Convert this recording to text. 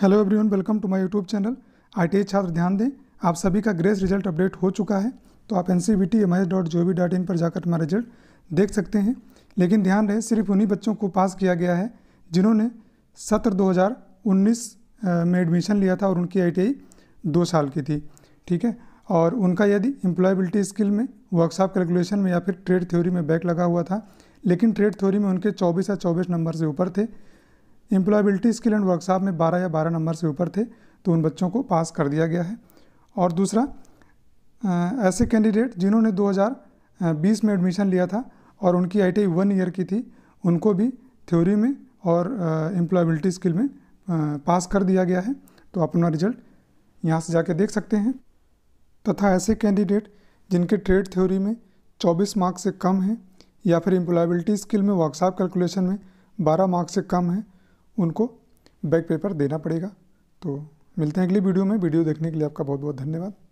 hello everyone welcome to my YouTube channel I छात्र ध्यान दें आप सभी का ग्रेस रिजल्ट अपडेट हो चुका है तो आप N C B T M S dot जो डॉट इन पर जाकर हमारा रिजल्ट देख सकते हैं लेकिन ध्यान रहे सिर्फ उन्हीं बच्चों को पास किया गया है जिन्होंने सत्र 2019 में एडमिशन लिया था और उनकी आई दो साल की थी ठीक है और उनका यदि एम्प्लॉयबिलिटी स्किल में वर्कशॉप कैलकुलेशन में या फिर ट्रेड थ्योरी में बैक लगा हुआ था लेकिन ट्रेड थ्योरी में उनके चौबीस या चौबीस नंबर से ऊपर थे एम्प्लॉयबिलिटी स्किल एंड वर्कशॉप में बारह या बारह नंबर से ऊपर थे तो उन बच्चों को पास कर दिया गया है और दूसरा ऐसे कैंडिडेट जिन्होंने 2020 में एडमिशन लिया था और उनकी आई टी वन ईयर की थी उनको भी थ्योरी में और एम्प्लॉयबिलिटी स्किल में पास कर दिया गया है तो अपना रिजल्ट यहाँ से जाके देख सकते हैं तथा ऐसे कैंडिडेट जिनके ट्रेड थ्योरी में चौबीस मार्क्स से कम हैं या फिर एम्प्लॉयबिलिटी स्किल में वर्कशॉप कैलकुलेशन में 12 मार्क्स से कम है उनको बैक पेपर देना पड़ेगा तो मिलते हैं अगली वीडियो में वीडियो देखने के लिए आपका बहुत बहुत धन्यवाद